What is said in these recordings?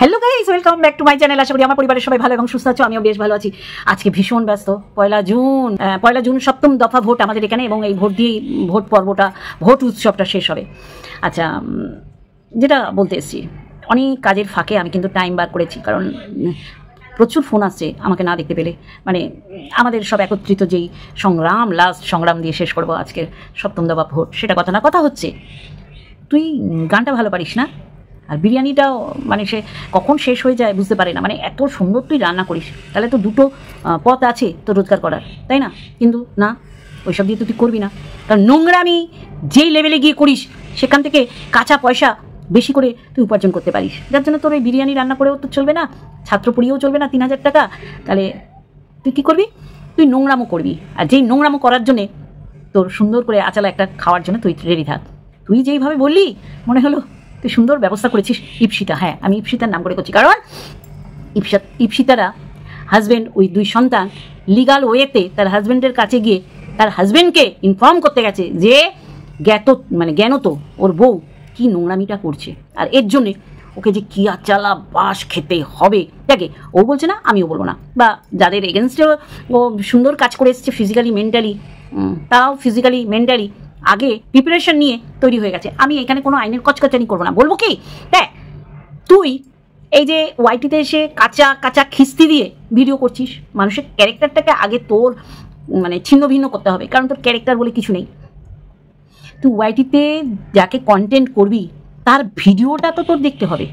hello guys welcome back to my channel আশা করি আমার পরিবারের সবাই ভালো এবং সুস্থ আছো আমিও বেশ ভালো আছি আজকে ভীষণ ব্যস্ত পয়লা জুন পয়লা জুন সপ্তম দফা ভোট আমাদের এখানে এবং এই ভোট দিয়েই ভোট পর্বটা ভোট উৎসবটা শেষ হবে আচ্ছা যেটা বলতে এসছি অনেক কাজের ফাঁকে আমি কিন্তু টাইম বার করেছি কারণ প্রচুর ফোন আসছে আমাকে না দেখতে পেলে মানে আমাদের সব একত্রিত যেই সংগ্রাম লাস্ট সংগ্রাম দিয়ে শেষ করবো আজকের সপ্তম দফা ভোট সেটা কথা না কথা হচ্ছে তুই গানটা ভালো পারিস না আর বিরিয়ানিটাও মানে সে কখন শেষ হয়ে যায় বুঝতে পারে না মানে এত সুন্দর তুই রান্না করিস তাহলে তো দুটো পথ আছে তো রোজগার করার তাই না কিন্তু না ওইসব দিয়ে তো তুই করবি না কারণ নোংরামি যেই লেভেলে গিয়ে করিস সেখান থেকে কাঁচা পয়সা বেশি করে তুই উপার্জন করতে পারিস যার জন্য তোর ওই বিরিয়ানি রান্না করেও তো চলবে না ছাত্র পড়িয়েও চলবে না তিন হাজার টাকা তাহলে তুই কী করবি তুই নোংরামো করবি আর যেই নোংরামো করার জন্যে তোর সুন্দর করে আচালা একটা খাওয়ার জন্য তুই রেডি থাক তুই যেইভাবে বললি মনে হলো তুই সুন্দর ব্যবস্থা করেছিস ইপসিতা হ্যাঁ আমি ইপসিতার নাম করে করছি কারণ ইপসা ইপসিতারা হাজব্যান্ড ওই দুই সন্তান লিগাল ওয়েতে তার হাজব্যান্ডের কাছে গিয়ে তার হাজব্যান্ডকে ইনফর্ম করতে গেছে যে জ্ঞাত মানে জ্ঞানত ওর বউ কি নোংরামিটা করছে আর এর জন্যে ওকে যে কী চালা বাস খেতে হবে দেখে ও বলছে না আমিও বলবো না বা যাদের এগেনস্টে ও সুন্দর কাজ করে এসছে ফিজিক্যালি মেন্টালি তাও ফিজিক্যালি মেন্টালি আগে প্রিপারেশন নিয়ে তৈরি হয়ে গেছে আমি এখানে কোনো আইনের কচকাচানি করবো না বলবো কি হ্যাঁ তুই এই যে ওয়াইটিতে এসে কাঁচা কাঁচা খিস্তি দিয়ে ভিডিও করছিস মানুষের ক্যারেক্টারটাকে আগে তোর মানে ছিন্ন ভিন্ন করতে হবে কারণ তোর ক্যারেক্টার বলে কিছু নেই তুই ওয়াইটিতে যাকে কন্টেন্ট করবি তার ভিডিওটা তো তোর দেখতে হবে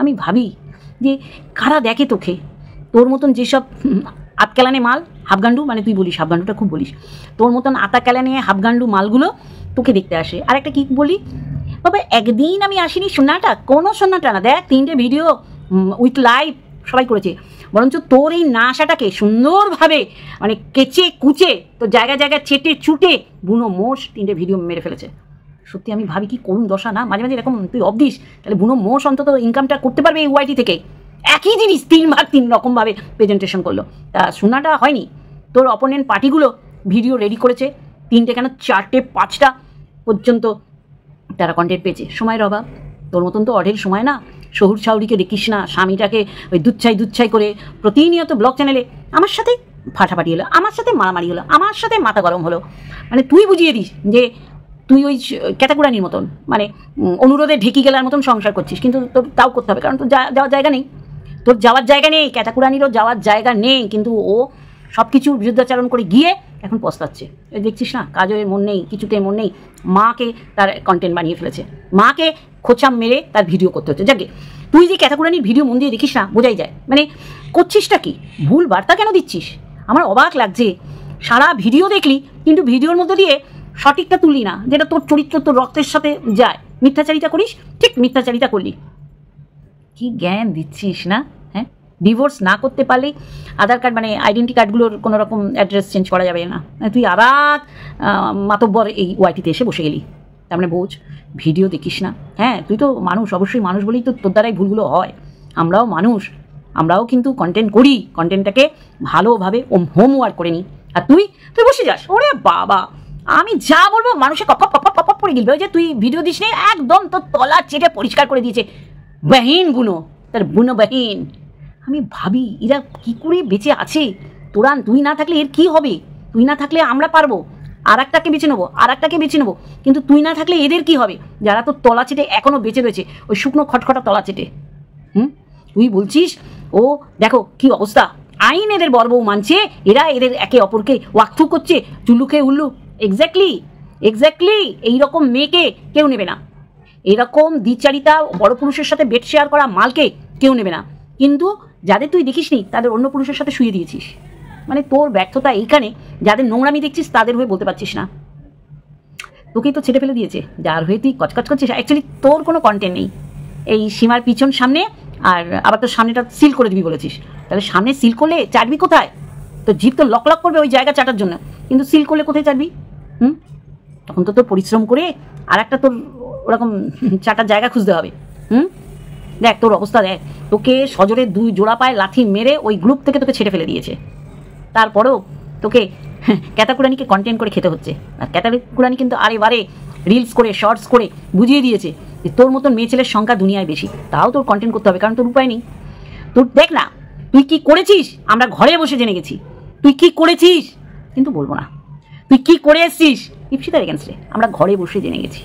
আমি ভাবি যে কারা দেখে তোকে তোর মতন যেসব আতকেলানে মাল হাফগান্ডু মানে তুই বলিস হাফগান্ডুটা খুব বলিস তোর মতন আতা আতাকেলানে হাফগান্ডু মালগুলো তোকে দেখতে আসে আর একটা কি বলি তবে একদিন আমি আসিনি সোনাটা কোনো সোনাটা না দেখ তিনটে ভিডিও উইথ লাইভ সবাই করেছে বরঞ্চ তোর এই না আসাটাকে সুন্দরভাবে মানে কেচে কুচে তো জায়গায় জায়গায় চেটে চুটে বুনো মোষ তিনটে ভিডিও মেরে ফেলেছে সত্যি আমি ভাবি কি করুন দশা না মাঝে মাঝে এরকম তুই অবদিস তাহলে বুনো মোষ অন্তত ইনকামটা করতে পারবে এই ওয়াইটি থেকে একই জিনিস তিন ভাগ তিন রকমভাবে প্রেজেন্টেশন করলো তা শোনাটা হয়নি তোর অপোনেন্ট পার্টিগুলো ভিডিও রেডি করেছে তিনটে কেন চারটে পাঁচটা পর্যন্ত তারা কন্টেন্ট পেয়েছে সময়ের অভাব তোর মতন তো অঢেল সময় না শহুর সাউরিকে দেখিস না স্বামীটাকে ওই দুচ্ছাই দুচ্ছাই করে প্রতিনিয়ত ব্লগ চ্যানেলে আমার সাথে ফাটাফাটি হলো আমার সাথে মারামারি হলো আমার সাথে মাথা গরম হলো মানে তুই বুঝিয়ে দিস যে তুই ওই ক্যাটাকুরানির মতন মানে অনুরোধে ঢেকি গেলার মতন সংসার করছিস কিন্তু তোর তাও করতে হবে কারণ তোর যাওয়ার জায়গা নেই তোর যাওয়ার জায়গা নেই ও যাওয়ার জায়গা নেই কিন্তু ও সব কিছু বিরুদ্ধাচারণ করে গিয়ে এখন পস্তাচ্ছে দেখছিস না কাজও এর মন নেই কিছুতে মন নেই মাকে তার কন্টেন্ট বানিয়ে ফেলেছে মাকে খোঁচাম মেরে তার ভিডিও করতে হচ্ছে যাকে তুই যে ক্যাথাকুরানির ভিডিও মন দিয়ে দেখিস না বোঝাই যায় মানে করছিসটা কি ভুল বার্তা কেন দিচ্ছিস আমার অবাক লাগছে সারা ভিডিও দেখলি কিন্তু ভিডিওর মধ্যে দিয়ে সঠিকটা তুলি না যেটা তোর চরিত্র তোর রক্তের সাথে যায় মিথ্যাচারিতা করিস ঠিক মিথ্যাচারিতা করলি কি জ্ঞান দিচ্ছিস না হ্যাঁ ডিভোর্স না করতে পারলেই আধার কার্ড মানে আইডেন্টি কার্ডগুলোর কোনো রকম অ্যাড্রেস চেঞ্জ করা যাবে না মানে তুই আর মাতব্বর এই ওয়াইটিতে এসে বসে গেলি তার মানে বোঝ ভিডিও দেখিস না হ্যাঁ তুই তো মানুষ অবশ্যই মানুষ বলেই তো তোর দ্বারাই ভুলগুলো হয় আমরাও মানুষ আমরাও কিন্তু কন্টেন্ট করি কন্টেন্টটাকে ভালোভাবে হোমওয়ার্ক করে নিই আর তুই তুই বসে যাস ওরে বাবা আমি যা বলবো মানুষে কপ কপ কপ করে গিলবে ওই যে তুই ভিডিও দিস নি একদম তোর তলা চেটে পরিষ্কার করে দিয়েছে গুণ তার গুণ বহীন আমি ভাবি এরা কী করে বেঁচে আছে তোরা তুই না থাকলে এর কি হবে তুই না থাকলে আমরা পারবো আর একটাকে বেছে নেবো আর একটাকে বেছে নেবো কিন্তু তুই না থাকলে এদের কি হবে যারা তো তলা চেটে এখনও বেঁচে রয়েছে ওই শুকনো খটখটা তলা চেটে হুম তুই বলছিস ও দেখো কি অবস্থা আইন এদের বর্ব মানছে এরা এদের একে অপরকে ওয়াকফু করছে খেয়ে উল্লু এক্স্যাক্টলি এক্স্যাক্টলি এইরকম মেয়েকে কেউ নেবে না এরকম দ্বিচারিতা বড় পুরুষের সাথে বেড শেয়ার করা মালকে কেউ নেবে না কিন্তু যাদের তুই দেখিস নি তাদের অন্য পুরুষের সাথে শুয়ে দিয়েছিস মানে তোর ব্যর্থতা এইখানে যাদের নোংরামি দেখছিস তাদের হয়ে বলতে পারছিস না তোকেই তো ছেড়ে ফেলে দিয়েছে যার হয়ে তুই কচকচ করছিস অ্যাকচুয়ালি তোর কোনো কন্টেন্ট নেই এই সীমার পিছন সামনে আর আবার তোর সামনেটা সিল করে দিবি বলেছিস তাহলে সামনে সিল করলে চাটবি কোথায় তো জিপ তো লক লক করবে ওই জায়গা চাটার জন্য কিন্তু সিল করলে কোথায় চাটবি হুম তখন তো তোর পরিশ্রম করে আর একটা তোর ওরকম চারটা জায়গা খুঁজতে হবে হুম দেখ তোর অবস্থা দেখ তোকে সজরে দুই জোড়া পায়ে লাথি মেরে ওই গ্রুপ থেকে তোকে ছেড়ে ফেলে দিয়েছে তারপরেও তোকে ক্যাতাকুরানিকে কন্টেন্ট করে খেতে হচ্ছে আর ক্যাতাকুরানি কিন্তু আরে বারে রিলস করে শর্টস করে বুঝিয়ে দিয়েছে যে তোর মতন মেয়ে ছেলের সংখ্যা দুনিয়ায় বেশি তাও তোর কন্টেন্ট করতে হবে কারণ তোর উপায় নেই তোর দেখ না তুই কি করেছিস আমরা ঘরে বসে জেনে গেছি তুই কি করেছিস কিন্তু বলবো না তুই কি করে এসছিস ইপসিতার এগেনস্টে আমরা ঘরে বসে জেনে গেছি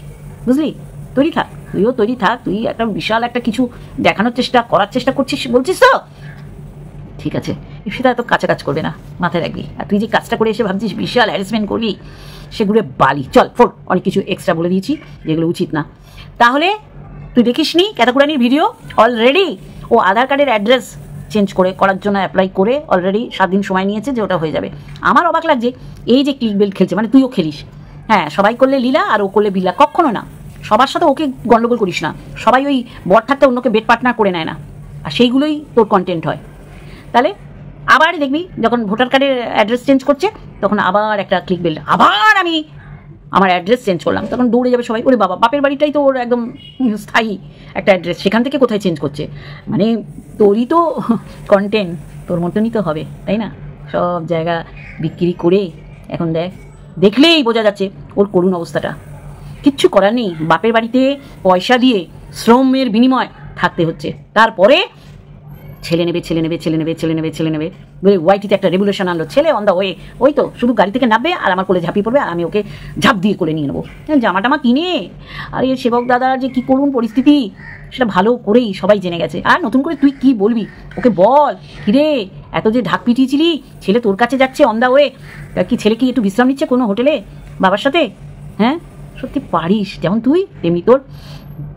বুঝলি তৈরি থাক তুইও তৈরি থাক তুই একটা বিশাল একটা কিছু দেখানোর চেষ্টা করার চেষ্টা করছিস বলছিস তো ঠিক আছে সেটা এত কাজ করবে না মাথায় রাখবি আর তুই যে কাজটা করে এসে ভাবছিস বিশাল অ্যারেঞ্জমেন্ট করবি সেগুলো বালি চল ফোর অনেক কিছু এক্সট্রা বলে দিয়েছি যেগুলো উচিত না তাহলে তুই দেখিস নি ক্যাতাকুরানির ভিডিও অলরেডি ও আধার কার্ডের অ্যাড্রেস চেঞ্জ করে করার জন্য অ্যাপ্লাই করে অলরেডি সাত দিন সময় নিয়েছে যে ওটা হয়ে যাবে আমার অবাক লাগছে এই যে ক্লিক বেল্ট খেলছে মানে তুইও খেলিস হ্যাঁ সবাই করলে লীলা আর ও করলে বিলা কখনো না সবার সাথে ওকে গণ্ডগোল করিস না সবাই ওই বর থাকতে অন্যকে বেড পার্টনার করে নেয় না আর সেইগুলোই তোর কন্টেন্ট হয় তাহলে আবার দেখবি যখন ভোটার কার্ডের অ্যাড্রেস চেঞ্জ করছে তখন আবার একটা ক্লিক বেল আবার আমি আমার অ্যাড্রেস চেঞ্জ করলাম তখন দৌড়ে যাবে সবাই ওরে বাবা বাপের বাড়িটাই তো ওর একদম স্থায়ী একটা অ্যাড্রেস সেখান থেকে কোথায় চেঞ্জ করছে মানে তোরই তো কন্টেন্ট তোর মতনই তো হবে তাই না সব জায়গা বিক্রি করে এখন দেখ দেখলেই বোঝা যাচ্ছে ওর করুণ অবস্থাটা কিচ্ছু করার নেই বাপের বাড়িতে পয়সা দিয়ে শ্রমের বিনিময় থাকতে হচ্ছে তারপরে ছেলে নেবে ছেলে নেবে ছেলে নেবে ছেলে নেবে ছেলে নেবে বলে ওয়াইটিতে একটা রেগুলেশন আনলো ছেলে অন দা ওয়ে ওই তো শুধু গাড়ি থেকে নামবে আর আমার কোলে ঝাঁপিয়ে পড়বে আর আমি ওকে ঝাঁপ দিয়ে করে নিয়ে নেবো জামা টামা কিনে আর এই সেবক দাদার যে কী করুন পরিস্থিতি সেটা ভালো করেই সবাই জেনে গেছে আর নতুন করে তুই কি বলবি ওকে বল কিরে এত যে ঢাক পিটিয়েছিলি ছেলে তোর কাছে যাচ্ছে অন দা ওয়ে কি ছেলে কি একটু বিশ্রাম নিচ্ছে কোনো হোটেলে বাবার সাথে হ্যাঁ সত্যি পারিস যেমন তুই তেমনি তোর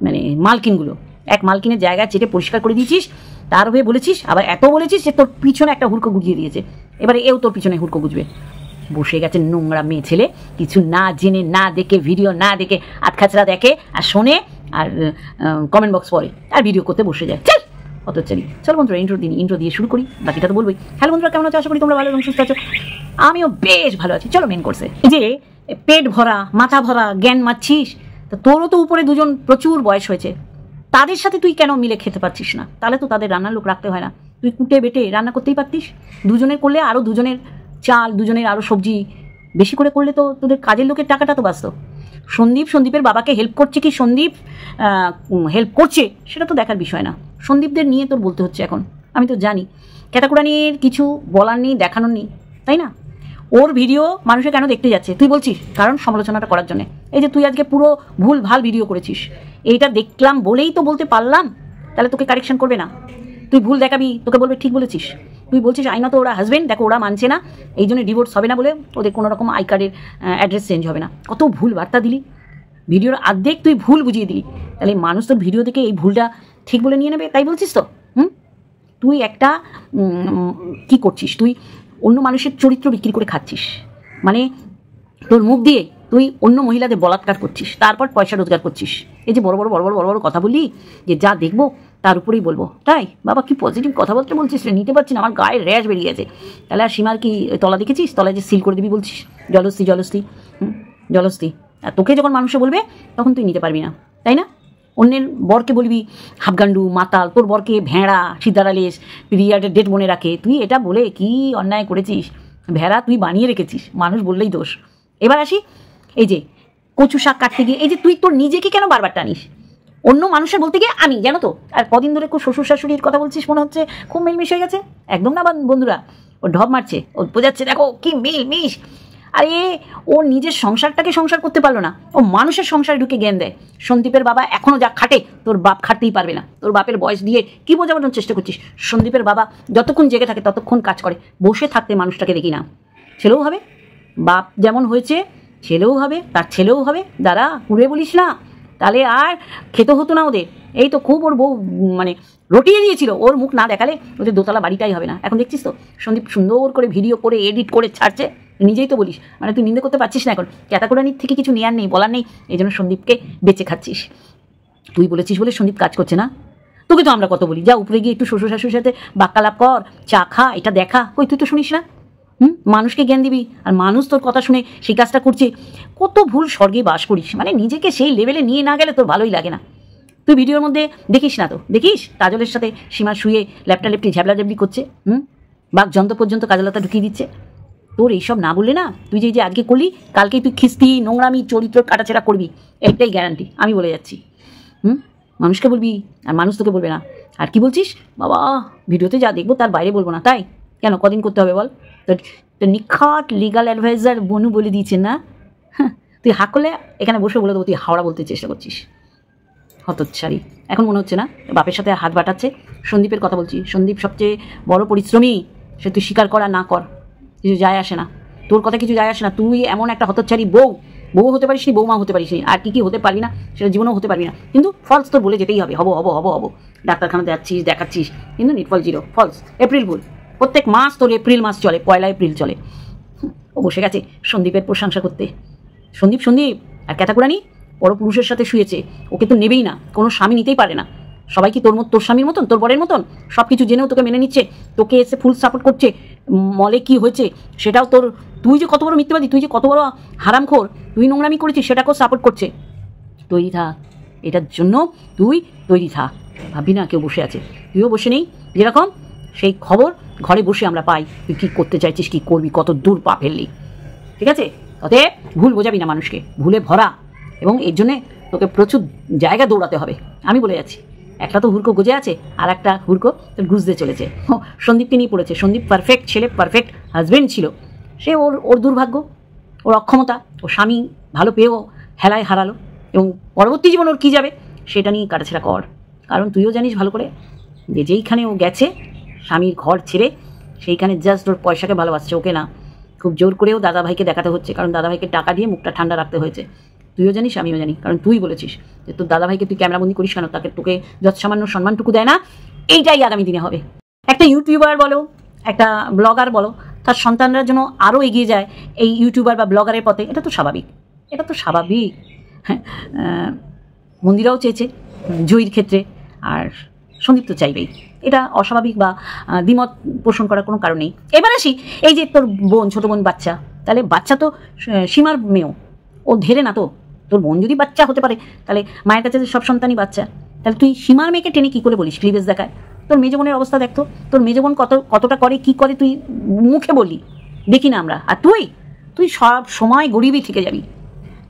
মানে মালকিনগুলো এক মালকিনের জায়গা চেটে পরিষ্কার করে দিয়েছিস তার হয়ে বলেছিস আবার এত বলেছিস যে তোর পিছনে একটা হুড়কো গুজিয়ে দিয়েছে এবারে এও তোর পিছনে হুড়কো গুজবে বসে গেছে নোংরা মেয়ে ছেলে কিছু না জেনে না দেখে ভিডিও না দেখে আতখাচড়া দেখে আর শোনে আর কমেন্ট বক্স পরে আর ভিডিও করতে বসে যায় চল অত চালি চলো বন্ধুরা ইন্ট্রো দিন ইন্ট্রো দিয়ে শুরু করি বাকিটা তো বলবোই হ্যালো বন্ধুরা কেমন আছো আশা করি তোমরা ভালো এবং সুস্থ আছো আমিও বেশ ভালো আছি চলো মেন করছে যে পেট ভরা মাথা ভরা জ্ঞান মারছিস তো তোরও তো উপরে দুজন প্রচুর বয়স হয়েছে তাদের সাথে তুই কেন মিলে খেতে পারছিস না তাহলে তো তাদের রান্নার লোক রাখতে হয় না তুই কুটে বেটে রান্না করতেই পারতিস দুজনের করলে আরও দুজনের চাল দুজনের আরও সবজি বেশি করে করলে তো তোদের কাজের লোকের টাকাটা তো বাঁচত সন্দীপ সন্দীপের বাবাকে হেল্প করছে কি সন্দীপ হেল্প করছে সেটা তো দেখার বিষয় না সন্দীপদের নিয়ে তোর বলতে হচ্ছে এখন আমি তো জানি ক্যাটাকুড়া নিয়ে কিছু বলার নেই দেখানোর নেই তাই না ওর ভিডিও মানুষে কেন দেখতে যাচ্ছে তুই বলছিস কারণ সমালোচনাটা করার জন্য এই যে তুই আজকে পুরো ভুল ভাল ভিডিও করেছিস এইটা দেখলাম বলেই তো বলতে পারলাম তাহলে তোকে কারেকশন করবে না তুই ভুল দেখাবি তোকে বলবে ঠিক বলেছিস তুই বলছিস আইনত ওরা হাজব্যান্ড দেখো ওরা মানছে না এই জন্য ডিভোর্স হবে না বলে ওদের কোনো রকম আই কার্ডের অ্যাড্রেস চেঞ্জ হবে না কত ভুল বার্তা দিলি ভিডিওর আর্ধেক তুই ভুল বুঝিয়ে দিলি তাহলে মানুষ তো ভিডিও দেখে এই ভুলটা ঠিক বলে নিয়ে নেবে তাই বলছিস তো হুম তুই একটা কি করছিস তুই অন্য মানুষের চরিত্র বিক্রি করে খাচ্ছিস মানে তোর মুখ দিয়ে তুই অন্য মহিলাদের বলাৎকার করছিস তারপর পয়সা রোজগার করছিস এই যে বড় বড় বড় বড় বড় বড় কথা বলি যে যা দেখবো তার উপরেই বলবো তাই বাবা কি পজিটিভ কথাবার্তা বলছিস রে নিতে পারছি না আমার গায়ে র্যাশ বেরিয়ে গেছে তাহলে আর সীমার কি তলা দেখেছিস তলায় যে সিল করে দিবি বলছিস জলস্তি হুম জলস্তি আর তোকে যখন মানুষে বলবে তখন তুই নিতে পারবি না তাই না অন্যের বরকে বলবি হাফগান্ডু মাতাল তোর বরকে ভেড়া লেস পিরিয়াডের ডেট মনে রাখে তুই এটা বলে কি অন্যায় করেছিস ভেড়া তুই বানিয়ে রেখেছিস মানুষ বললেই দোষ এবার আসি এই যে কচু শাক কাটতে গিয়ে এই যে তুই তোর নিজেকে কেন বারবার টানিস অন্য মানুষের বলতে গিয়ে আমি জানো তো আর কদিন ধরে খুব শ্বশুর শাশুড়ির কথা বলছিস মনে হচ্ছে খুব মিলমিশ হয়ে গেছে একদম না বন্ধুরা ও ঢপ মারছে ও বোঝাচ্ছে দেখো কি মিল মিশ আরে ও নিজের সংসারটাকে সংসার করতে পারলো না ও মানুষের সংসারে ঢুকে জ্ঞান দেয় সন্দীপের বাবা এখনও যা খাটে তোর বাপ খাটতেই পারবে না তোর বাপের বয়স দিয়ে কী বোঝাবার চেষ্টা করছিস সন্দীপের বাবা যতক্ষণ জেগে থাকে ততক্ষণ কাজ করে বসে থাকতে মানুষটাকে দেখি না ছেলেও হবে বাপ যেমন হয়েছে ছেলেও হবে তার ছেলেও হবে দাদা কুড়ে বলিস না তাহলে আর খেতে হতো না ওদের এই তো খুব ওর বউ মানে রটিয়ে দিয়েছিল ওর মুখ না দেখালে ওদের দোতলা বাড়িটাই হবে না এখন দেখছিস তো সন্দীপ সুন্দর করে ভিডিও করে এডিট করে ছাড়ছে নিজেই তো বলিস মানে তুই নিন্দে করতে পারছিস না এখন ক্যাতাকোরানির থেকে কিছু নেওয়ার নেই বলার নেই এই জন্য সন্দীপকে বেঁচে খাচ্ছিস তুই বলেছিস বলে সন্দীপ কাজ করছে না তোকে তো আমরা কত বলি যা উপরে গিয়ে একটু শ্বশুর শাশুর সাথে বাক্যালাপ কর চা খা এটা দেখা কই তুই তো শুনিস না হুম মানুষকে জ্ঞান দিবি আর মানুষ তোর কথা শুনে সেই কাজটা করছে কত ভুল স্বর্গে বাস করিস মানে নিজেকে সেই লেভেলে নিয়ে না গেলে তোর ভালোই লাগে না তুই ভিডিওর মধ্যে দেখিস না তো দেখিস কাজলের সাথে সীমা শুয়ে ল্যাপটা ল্যাপটি ঝ্যাবলা ঝ্যাবলি করছে হুম বাঘ যন্ত্র পর্যন্ত কাজলতা ঢুকিয়ে দিচ্ছে তোর এইসব না বললে না তুই যে যে আজকে করলি কালকে তুই খিস্তি নোংরামি চরিত্র কাটাছেড়া করবি একটাই গ্যারান্টি আমি বলে যাচ্ছি হুম মানুষকে বলবি আর মানুষ তোকে বলবে না আর কি বলছিস বাবা ভিডিওতে যা দেখবো তার বাইরে বলবো না তাই কেন কদিন করতে হবে বল তোর নিখাট লিগাল অ্যাডভাইজার বনু বলে দিয়েছেন না হ্যাঁ, তুই হাক করলে এখানে বসে বলে দেবো তুই হাওড়া বলতে চেষ্টা করছিস হতচ্ছারি এখন মনে হচ্ছে না বাপের সাথে হাত বাটাচ্ছে সন্দীপের কথা বলছি সন্দীপ সবচেয়ে বড় পরিশ্রমী সে তুই স্বীকার করা না কর কিছু যায় আসে না তোর কথা কিছু যায় আসে না তুই এমন একটা হতচ্ছারি বউ বউ হতে পারিস নি বৌমা হতে পারিস নি আর কি কি হতে পারবি না সেটা জীবনেও হতে পারবি না কিন্তু ফলস তোর বলে যেতেই হবে হবো হব হব হব ডাক্তারখানা যাচ্ছিস দেখাচ্ছিস কিন্তু নিটফল জিরো ফলস এপ্রিল ভুল প্রত্যেক মাস তোর এপ্রিল মাস চলে পয়লা এপ্রিল চলে ও বসে গেছে সন্দীপের প্রশংসা করতে সন্দীপ সন্দীপ আর ক্যাথাকুরানি পুরুষের সাথে শুয়েছে ওকে তো নেবেই না কোনো স্বামী নিতেই পারে না সবাই কি তোর তোর স্বামীর মতন তোর বরের মতন সব কিছু জেনেও তোকে মেনে নিচ্ছে তোকে এসে ফুল সাপোর্ট করছে মলে কি হয়েছে সেটাও তোর তুই যে কত বড় মিথ্যবাদী তুই যে কত বড় হারামখোর তুই নোংরামি করেছিস সেটাকেও সাপোর্ট করছে তৈরি থা এটার জন্য তুই তৈরি থা ভাবি না কেউ বসে আছে তুইও বসে নেই যেরকম সেই খবর ঘরে বসে আমরা পাই তুই কী করতে চাইছিস কী করবি কত দূর পা ফেললি ঠিক আছে তবে ভুল বোঝাবি না মানুষকে ভুলে ভরা এবং এর জন্যে তোকে প্রচুর জায়গা দৌড়াতে হবে আমি বলে যাচ্ছি একটা তো হুড়কো গুজে আছে আর একটা হুড়কো গুজতে চলেছে ও সন্দীপ তিনি পড়েছে সন্দীপ পারফেক্ট ছেলে পারফেক্ট হাজব্যান্ড ছিল সে ওর ওর দুর্ভাগ্য ওর অক্ষমতা ও স্বামী ভালো পেয়েও হেলায় হারালো এবং পরবর্তী জীবন ওর কী যাবে সেটা নিয়ে কাটাছেড়া কর কারণ তুইও জানিস ভালো করে যে যেইখানে ও গেছে স্বামীর ঘর ছেড়ে সেইখানে জাস্ট ওর পয়সাকে ভালোবাসছে ওকে না খুব জোর করেও দাদাভাইকে দেখাতে হচ্ছে কারণ দাদাভাইকে টাকা দিয়ে মুখটা ঠান্ডা রাখতে হয়েছে তুইও জানিস আমিও জানি কারণ তুই বলেছিস যে তোর দাদাভাইকে তুই ক্যামেরাবন্দি করিস কেন তাকে তোকে যত সামান্য সম্মানটুকু দেয় না এইটাই আগামী দিনে হবে একটা ইউটিউবার বলো একটা ব্লগার বলো তার সন্তানরা যেন আরও এগিয়ে যায় এই ইউটিউবার বা ব্লগারের পথে এটা তো স্বাভাবিক এটা তো স্বাভাবিক হ্যাঁ মন্দিরাও চেয়েছে জয়ীর ক্ষেত্রে আর সন্দীপ তো চাইবেই এটা অস্বাভাবিক বা দ্বিমত পোষণ করার কোনো কারণ নেই এবার আসি এই যে তোর বোন ছোটো বোন বাচ্চা তাহলে বাচ্চা তো সীমার মেয়েও ও ধেরে না তো তোর বোন যদি বাচ্চা হতে পারে তাহলে মায়ের কাছে সব সন্তানই বাচ্চা তাহলে তুই সীমার মেয়েকে টেনে কী করে বলিস ক্লিভেজ দেখায় তোর মেজো বোনের অবস্থা দেখতো তোর মেজো বোন কত কতটা করে কি করে তুই মুখে বলি দেখি না আমরা আর তুই তুই সব সময় গরিবই থেকে যাবি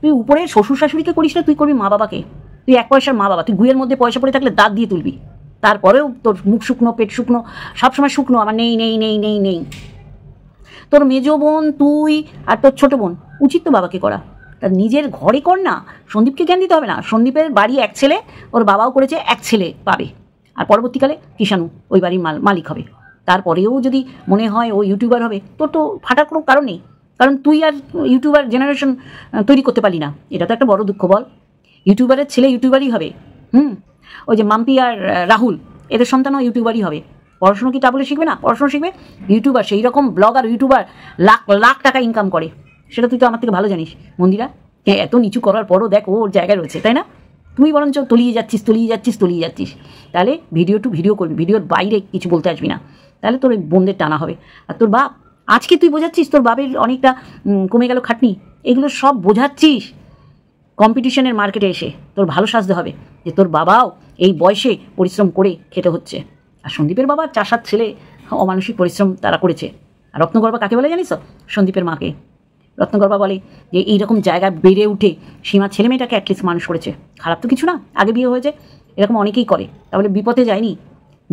তুই উপরে শ্বশুর শাশুড়িকে করিস না তুই করবি মা বাবাকে তুই এক পয়সার মা বাবা তুই গুয়ের মধ্যে পয়সা পড়ে থাকলে দাঁত দিয়ে তুলবি তারপরেও তোর মুখ শুকনো পেট শুকনো সবসময় শুকনো আমার নেই নেই নেই নেই নেই তোর মেজ বোন তুই আর তোর ছোটো বোন উচিত তো বাবাকে করা তার নিজের ঘরে কর না সন্দীপকে জ্ঞান দিতে হবে না সন্দীপের বাড়ি এক ছেলে ওর বাবাও করেছে এক ছেলে পাবে আর পরবর্তীকালে কিষাণু ওই বাড়ির মাল মালিক হবে তারপরেও যদি মনে হয় ও ইউটিউবার হবে তোর তো ফাটার কোনো কারণ নেই কারণ তুই আর ইউটিউবার জেনারেশন তৈরি করতে পারি না এটা তো একটা বড় দুঃখ বল ইউটিউবারের ছেলে ইউটিউবারই হবে হুম ওই যে মাম্পি আর রাহুল এদের সন্তানও ইউটিউবারই হবে পড়াশুনো কি তা বলে শিখবে না পড়াশুনো শিখবে ইউটিউবার সেই রকম ব্লগার ইউটিউবার লাখ লাখ টাকা ইনকাম করে সেটা তুই তো আমার থেকে ভালো জানিস মন্দিরা হ্যাঁ এত নিচু করার পরও দেখ ওর জায়গায় রয়েছে তাই না তুই বরঞ্চ তলিয়ে যাচ্ছিস তলিয়ে যাচ্ছিস তলিয়ে যাচ্ছিস তাহলে ভিডিও টু ভিডিও করবি ভিডিওর বাইরে কিছু বলতে আসবি না তাহলে তোর ওই বোনদের টানা হবে আর তোর বাপ আজকে তুই বোঝাচ্ছিস তোর বাপের অনেকটা কমে গেল খাটনি এগুলো সব বোঝাচ্ছিস কম্পিটিশনের মার্কেটে এসে তোর ভালো সাজতে হবে যে তোর বাবাও এই বয়সে পরিশ্রম করে খেতে হচ্ছে আর সন্দীপের বাবা চার সাত ছেলে অমানসিক পরিশ্রম তারা করেছে আর রত্নগর্বা কাকে বলে জানিস সন্দীপের মাকে রত্নগর্বা বলে যে এইরকম জায়গা বেড়ে উঠে সীমা মেয়েটাকে অ্যাটলিস্ট মানুষ করেছে খারাপ তো কিছু না আগে বিয়ে হয়েছে এরকম অনেকেই করে তাহলে বিপথে যায়নি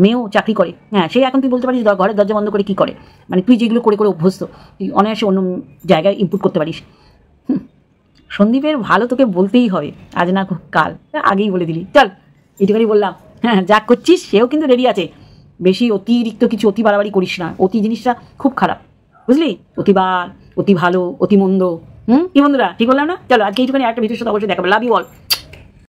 মেয়েও চাকরি করে হ্যাঁ সেই এখন তুই বলতে পারিস ঘরের দরজা বন্ধ করে কী করে মানে তুই যেগুলো করে করে অভ্যস্ত তুই অনায়াসে অন্য জায়গায় ইম্পুট করতে পারিস সন্দীপের ভালো তোকে বলতেই হবে আজ না কাল আগেই বলে দিলি চল এটুখানি বললাম হ্যাঁ যা করছিস সেও কিন্তু রেডি আছে বেশি অতিরিক্ত কিছু অতি বাড়াবাড়ি করিস না অতি জিনিসটা খুব খারাপ বুঝলি অতিবার অতি ভালো অতি মন্দ হম কি বন্ধুরা ঠিক বললাম না চলো আজকে একটা ভিডিওর সাথে অবশ্যই দেখাবো লাভ ইউ অল